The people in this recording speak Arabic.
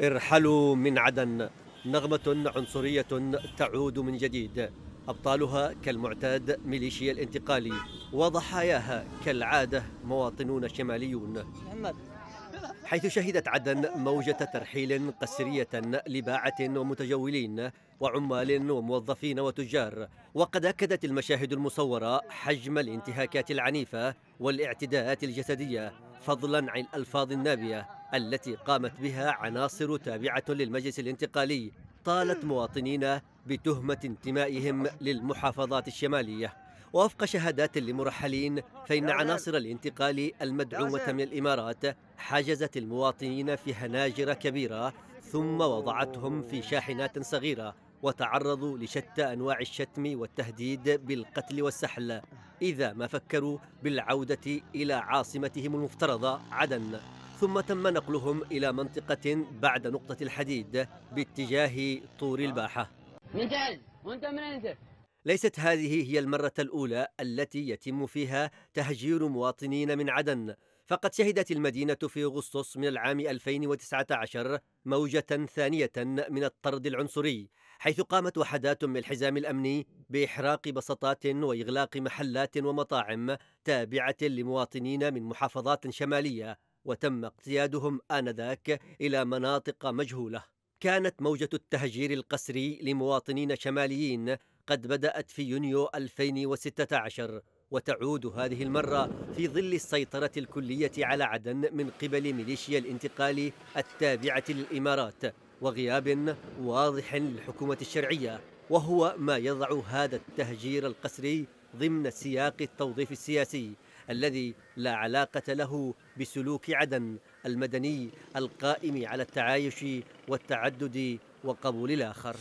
ارحلوا من عدن نغمة عنصرية تعود من جديد أبطالها كالمعتاد ميليشيا الانتقالي وضحاياها كالعادة مواطنون شماليون حيث شهدت عدن موجة ترحيل قسرية لباعة ومتجولين وعمال وموظفين وتجار وقد أكدت المشاهد المصورة حجم الانتهاكات العنيفة والاعتداءات الجسدية فضلا عن الألفاظ النابية التي قامت بها عناصر تابعة للمجلس الانتقالي طالت مواطنين بتهمة انتمائهم للمحافظات الشمالية ووفق شهادات لمرحلين فإن عناصر الانتقال المدعومة من الإمارات حجزت المواطنين في هناجر كبيرة ثم وضعتهم في شاحنات صغيرة وتعرضوا لشتى أنواع الشتم والتهديد بالقتل والسحل إذا ما فكروا بالعودة إلى عاصمتهم المفترضة عدن ثم تم نقلهم إلى منطقة بعد نقطة الحديد باتجاه طور الباحة ليست هذه هي المرة الأولى التي يتم فيها تهجير مواطنين من عدن فقد شهدت المدينة في أغسطس من العام 2019 موجة ثانية من الطرد العنصري حيث قامت وحدات من الحزام الأمني بإحراق بسطات وإغلاق محلات ومطاعم تابعة لمواطنين من محافظات شمالية وتم اقتيادهم آنذاك إلى مناطق مجهولة كانت موجة التهجير القسري لمواطنين شماليين قد بدأت في يونيو 2016 وتعود هذه المرة في ظل السيطرة الكلية على عدن من قبل ميليشيا الانتقال التابعة للإمارات وغياب واضح للحكومة الشرعية وهو ما يضع هذا التهجير القسري ضمن سياق التوظيف السياسي الذي لا علاقة له بسلوك عدن المدني القائم على التعايش والتعدد وقبول الآخر